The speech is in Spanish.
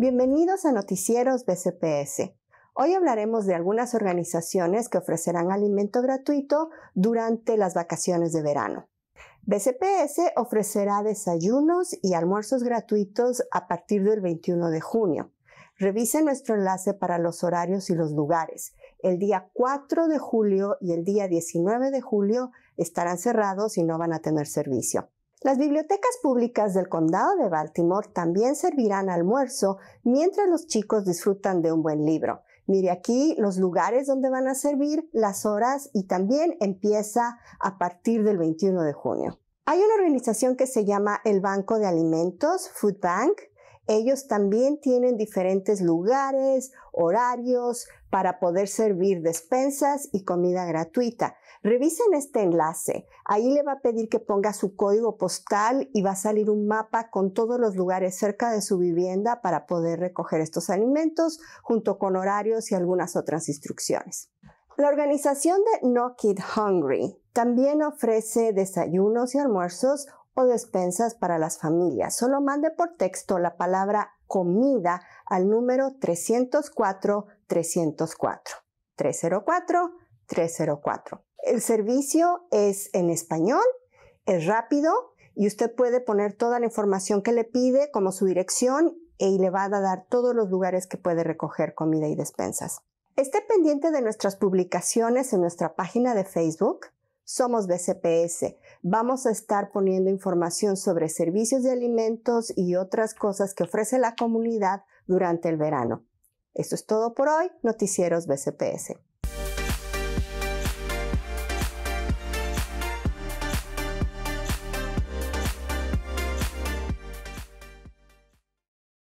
Bienvenidos a Noticieros BCPS. Hoy hablaremos de algunas organizaciones que ofrecerán alimento gratuito durante las vacaciones de verano. BCPS ofrecerá desayunos y almuerzos gratuitos a partir del 21 de junio. Revise nuestro enlace para los horarios y los lugares. El día 4 de julio y el día 19 de julio estarán cerrados y no van a tener servicio. Las bibliotecas públicas del condado de Baltimore también servirán almuerzo mientras los chicos disfrutan de un buen libro. Mire aquí los lugares donde van a servir, las horas y también empieza a partir del 21 de junio. Hay una organización que se llama el Banco de Alimentos, Food Bank, ellos también tienen diferentes lugares, horarios para poder servir despensas y comida gratuita. Revisen este enlace. Ahí le va a pedir que ponga su código postal y va a salir un mapa con todos los lugares cerca de su vivienda para poder recoger estos alimentos junto con horarios y algunas otras instrucciones. La organización de No Kid Hungry también ofrece desayunos y almuerzos o despensas para las familias. Solo mande por texto la palabra comida al número 304-304. 304-304. El servicio es en español, es rápido y usted puede poner toda la información que le pide como su dirección e y le va a dar todos los lugares que puede recoger comida y despensas. Esté pendiente de nuestras publicaciones en nuestra página de Facebook somos BCPS. Vamos a estar poniendo información sobre servicios de alimentos y otras cosas que ofrece la comunidad durante el verano. Esto es todo por hoy, Noticieros BCPS.